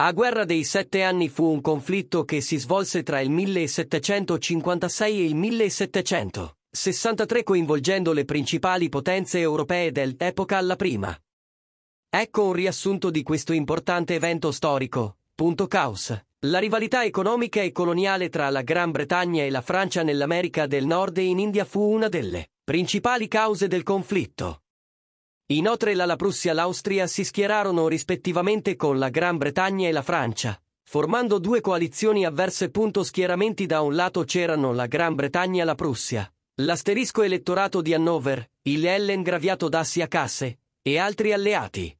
A Guerra dei Sette Anni fu un conflitto che si svolse tra il 1756 e il 1763 coinvolgendo le principali potenze europee dell'epoca alla prima. Ecco un riassunto di questo importante evento storico. Punto caos. La rivalità economica e coloniale tra la Gran Bretagna e la Francia nell'America del Nord e in India fu una delle principali cause del conflitto. Inoltre la, Prussia e l'Austria si schierarono rispettivamente con la Gran Bretagna e la Francia, formando due coalizioni avverse. Schieramenti da un lato c'erano la Gran Bretagna e la Prussia, l'asterisco elettorato di Hannover, il Ellen graviato d'Assia-Casse e altri alleati.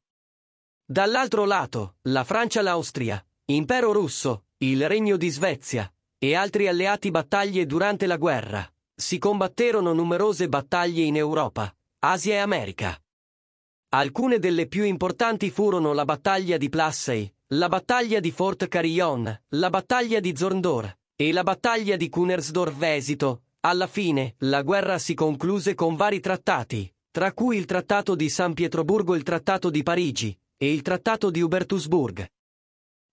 Dall'altro lato, la Francia e l'Austria, Impero russo, il Regno di Svezia e altri alleati battaglie durante la guerra. Si combatterono numerose battaglie in Europa, Asia e America. Alcune delle più importanti furono la battaglia di Plassey, la battaglia di Fort Carillon, la battaglia di Zorndor e la battaglia di Kunersdorf-Vesito. Alla fine, la guerra si concluse con vari trattati, tra cui il Trattato di San Pietroburgo, il Trattato di Parigi e il Trattato di Ubertusburg.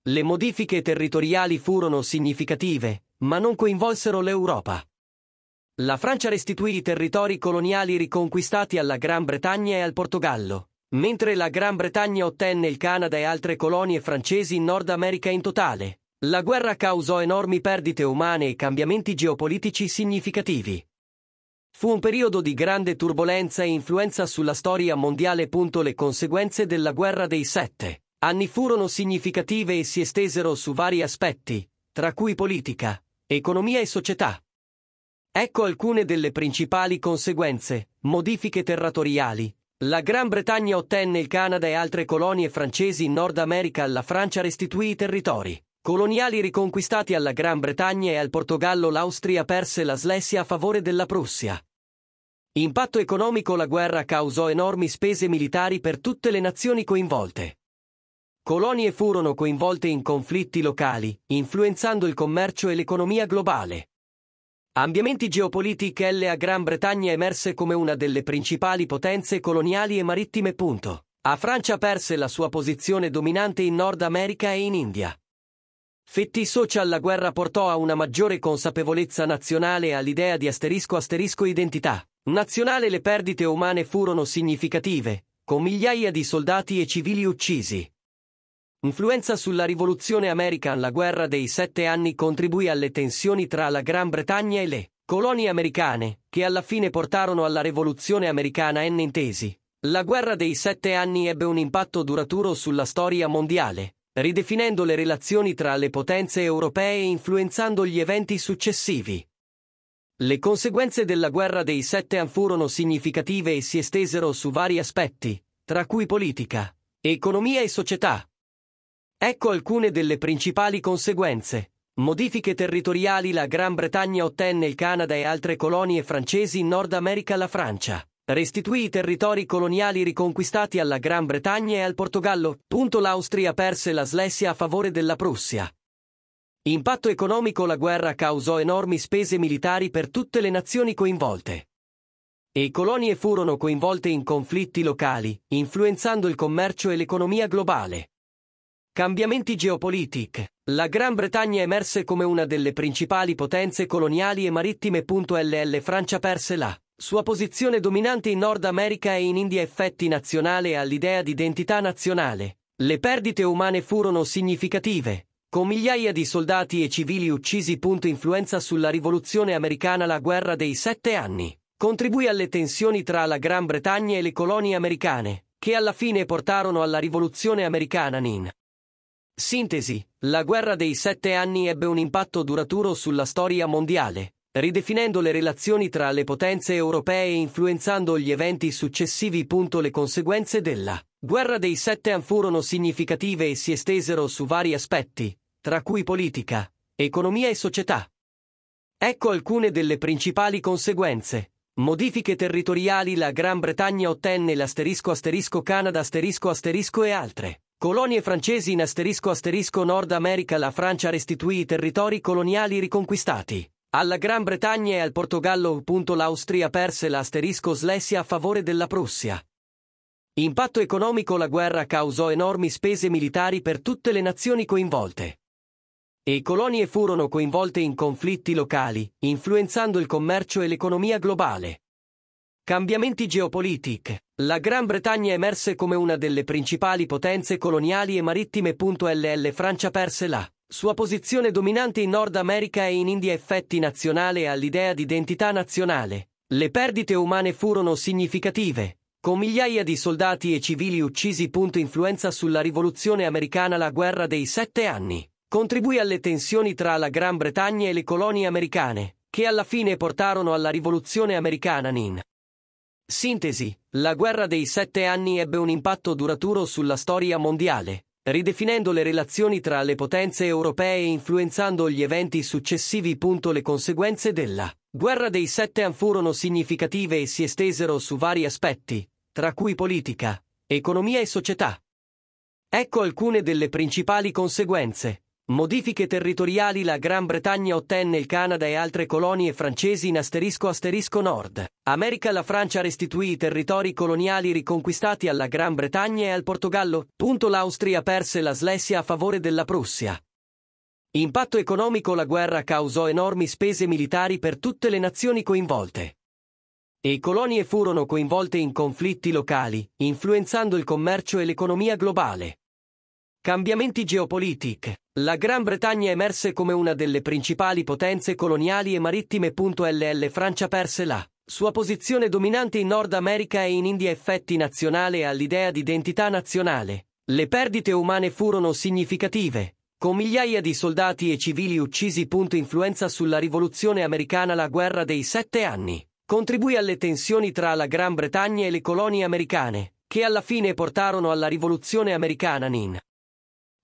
Le modifiche territoriali furono significative, ma non coinvolsero l'Europa. La Francia restituì i territori coloniali riconquistati alla Gran Bretagna e al Portogallo, Mentre la Gran Bretagna ottenne il Canada e altre colonie francesi in Nord America in totale, la guerra causò enormi perdite umane e cambiamenti geopolitici significativi. Fu un periodo di grande turbolenza e influenza sulla storia mondiale. Le conseguenze della guerra dei sette anni furono significative e si estesero su vari aspetti, tra cui politica, economia e società. Ecco alcune delle principali conseguenze, modifiche territoriali, la Gran Bretagna ottenne il Canada e altre colonie francesi in Nord America alla Francia restituì i territori. Coloniali riconquistati alla Gran Bretagna e al Portogallo l'Austria perse la Slesia a favore della Prussia. Impatto economico la guerra causò enormi spese militari per tutte le nazioni coinvolte. Colonie furono coinvolte in conflitti locali, influenzando il commercio e l'economia globale. Ambienti geopolitiche a Gran Bretagna emerse come una delle principali potenze coloniali e marittime. Punto. A Francia perse la sua posizione dominante in Nord America e in India. Fetti social la guerra portò a una maggiore consapevolezza nazionale e all'idea di asterisco asterisco identità. Nazionale le perdite umane furono significative, con migliaia di soldati e civili uccisi. Influenza sulla rivoluzione americana La guerra dei sette anni contribuì alle tensioni tra la Gran Bretagna e le colonie americane, che alla fine portarono alla rivoluzione americana n intesi. La guerra dei sette anni ebbe un impatto duraturo sulla storia mondiale, ridefinendo le relazioni tra le potenze europee e influenzando gli eventi successivi. Le conseguenze della guerra dei sette anni furono significative e si estesero su vari aspetti, tra cui politica, economia e società. Ecco alcune delle principali conseguenze. Modifiche territoriali La Gran Bretagna ottenne il Canada e altre colonie francesi in Nord America la Francia. Restituì i territori coloniali riconquistati alla Gran Bretagna e al Portogallo. Punto L'Austria perse la Slesia a favore della Prussia. Impatto economico La guerra causò enormi spese militari per tutte le nazioni coinvolte. E colonie furono coinvolte in conflitti locali, influenzando il commercio e l'economia globale. Cambiamenti geopolitici. La Gran Bretagna emerse come una delle principali potenze coloniali e marittime. LL Francia perse la sua posizione dominante in Nord America e in India effetti nazionale all'idea di identità nazionale. Le perdite umane furono significative, con migliaia di soldati e civili uccisi. Influenza sulla rivoluzione americana La guerra dei sette anni contribuì alle tensioni tra la Gran Bretagna e le colonie americane, che alla fine portarono alla rivoluzione americana. Nin. Sintesi. La guerra dei sette anni ebbe un impatto duraturo sulla storia mondiale, ridefinendo le relazioni tra le potenze europee e influenzando gli eventi successivi. Le conseguenze della guerra dei sette anni furono significative e si estesero su vari aspetti, tra cui politica, economia e società. Ecco alcune delle principali conseguenze. Modifiche territoriali La Gran Bretagna ottenne l'asterisco asterisco Canada asterisco asterisco e altre. Colonie francesi in asterisco asterisco Nord America La Francia restituì i territori coloniali riconquistati. Alla Gran Bretagna e al Portogallo. L'Austria perse l'asterisco Slesia a favore della Prussia. Impatto economico La guerra causò enormi spese militari per tutte le nazioni coinvolte. E colonie furono coinvolte in conflitti locali, influenzando il commercio e l'economia globale. Cambiamenti geopolitici. La Gran Bretagna emerse come una delle principali potenze coloniali e marittime. LL Francia perse la sua posizione dominante in Nord America e in India effetti nazionale all'idea di identità nazionale. Le perdite umane furono significative, con migliaia di soldati e civili uccisi. Influenza sulla rivoluzione americana La guerra dei sette anni contribuì alle tensioni tra la Gran Bretagna e le colonie americane, che alla fine portarono alla rivoluzione americana. Nin. Sintesi. La guerra dei sette anni ebbe un impatto duraturo sulla storia mondiale, ridefinendo le relazioni tra le potenze europee e influenzando gli eventi successivi. Le conseguenze della guerra dei sette anni furono significative e si estesero su vari aspetti, tra cui politica, economia e società. Ecco alcune delle principali conseguenze. Modifiche territoriali La Gran Bretagna ottenne il Canada e altre colonie francesi in asterisco asterisco nord. America La Francia restituì i territori coloniali riconquistati alla Gran Bretagna e al Portogallo. Punto L'Austria perse la Slesia a favore della Prussia. Impatto economico La guerra causò enormi spese militari per tutte le nazioni coinvolte. E colonie furono coinvolte in conflitti locali, influenzando il commercio e l'economia globale. Cambiamenti geopolitici la Gran Bretagna emerse come una delle principali potenze coloniali e marittime. LL Francia perse la sua posizione dominante in Nord America e in India effetti nazionale all'idea di identità nazionale. Le perdite umane furono significative, con migliaia di soldati e civili uccisi. Influenza sulla rivoluzione americana La guerra dei sette anni contribuì alle tensioni tra la Gran Bretagna e le colonie americane, che alla fine portarono alla rivoluzione americana. Nin.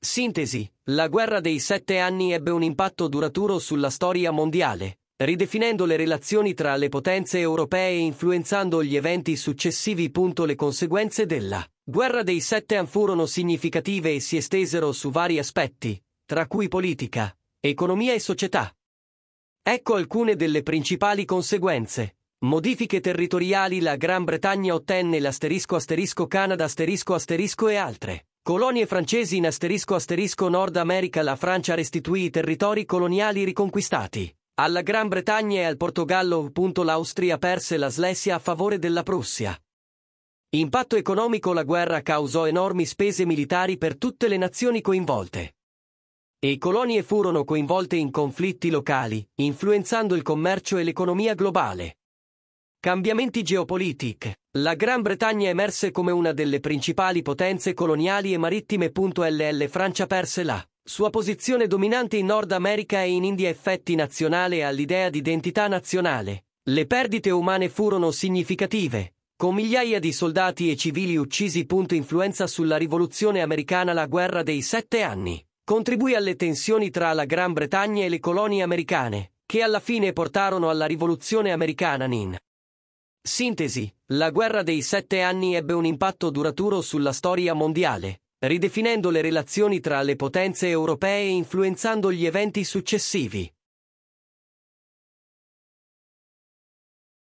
Sintesi. La guerra dei sette anni ebbe un impatto duraturo sulla storia mondiale, ridefinendo le relazioni tra le potenze europee e influenzando gli eventi successivi. Le conseguenze della guerra dei sette anni furono significative e si estesero su vari aspetti, tra cui politica, economia e società. Ecco alcune delle principali conseguenze. Modifiche territoriali La Gran Bretagna ottenne l'asterisco asterisco Canada asterisco asterisco e altre. Colonie francesi in asterisco asterisco Nord America La Francia restituì i territori coloniali riconquistati. Alla Gran Bretagna e al Portogallo. L'Austria perse la Slesia a favore della Prussia. Impatto economico La guerra causò enormi spese militari per tutte le nazioni coinvolte. E colonie furono coinvolte in conflitti locali, influenzando il commercio e l'economia globale. Cambiamenti geopolitici. La Gran Bretagna emerse come una delle principali potenze coloniali e marittime. LL Francia perse la sua posizione dominante in Nord America e in India effetti nazionale all'idea di identità nazionale. Le perdite umane furono significative, con migliaia di soldati e civili uccisi. Influenza sulla rivoluzione americana La guerra dei sette anni contribuì alle tensioni tra la Gran Bretagna e le colonie americane, che alla fine portarono alla rivoluzione americana. Nin. Sintesi. La guerra dei sette anni ebbe un impatto duraturo sulla storia mondiale, ridefinendo le relazioni tra le potenze europee e influenzando gli eventi successivi.